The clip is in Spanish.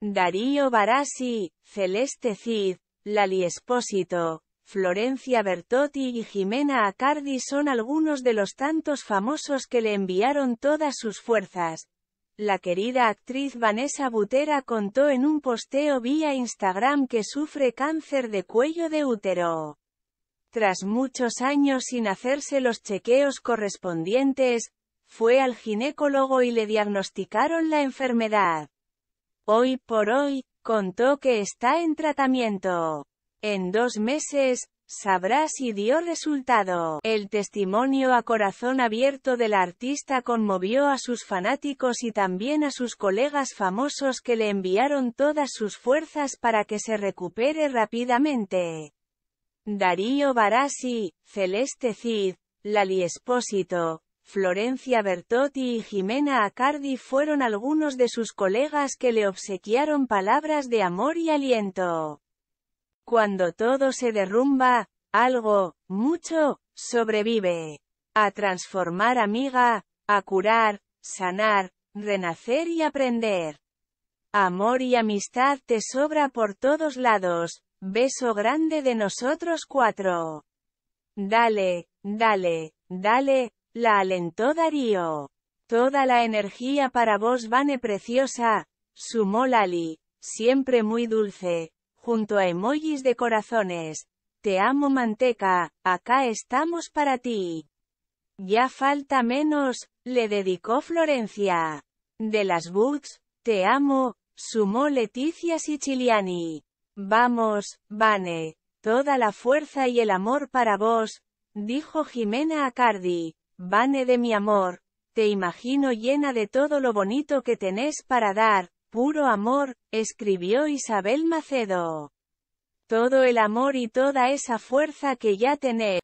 Darío Barassi, Celeste Cid, Lali Espósito, Florencia Bertotti y Jimena Acardi son algunos de los tantos famosos que le enviaron todas sus fuerzas. La querida actriz Vanessa Butera contó en un posteo vía Instagram que sufre cáncer de cuello de útero. Tras muchos años sin hacerse los chequeos correspondientes, fue al ginecólogo y le diagnosticaron la enfermedad. Hoy por hoy, contó que está en tratamiento. En dos meses, sabrá si dio resultado. El testimonio a corazón abierto del artista conmovió a sus fanáticos y también a sus colegas famosos que le enviaron todas sus fuerzas para que se recupere rápidamente. Darío Barassi, Celeste Cid, Lali Espósito, Florencia Bertotti y Jimena Acardi fueron algunos de sus colegas que le obsequiaron palabras de amor y aliento. Cuando todo se derrumba, algo, mucho, sobrevive. A transformar amiga, a curar, sanar, renacer y aprender. Amor y amistad te sobra por todos lados, beso grande de nosotros cuatro. Dale, dale, dale, la alentó Darío. Toda la energía para vos Vane preciosa, sumó Lali, siempre muy dulce, junto a emojis de corazones. Te amo manteca, acá estamos para ti. Ya falta menos, le dedicó Florencia. De las boots, te amo, sumó Leticia Siciliani. Vamos, Vane, toda la fuerza y el amor para vos, dijo Jimena Acardi, Vane de mi amor, te imagino llena de todo lo bonito que tenés para dar, puro amor, escribió Isabel Macedo. Todo el amor y toda esa fuerza que ya tenés.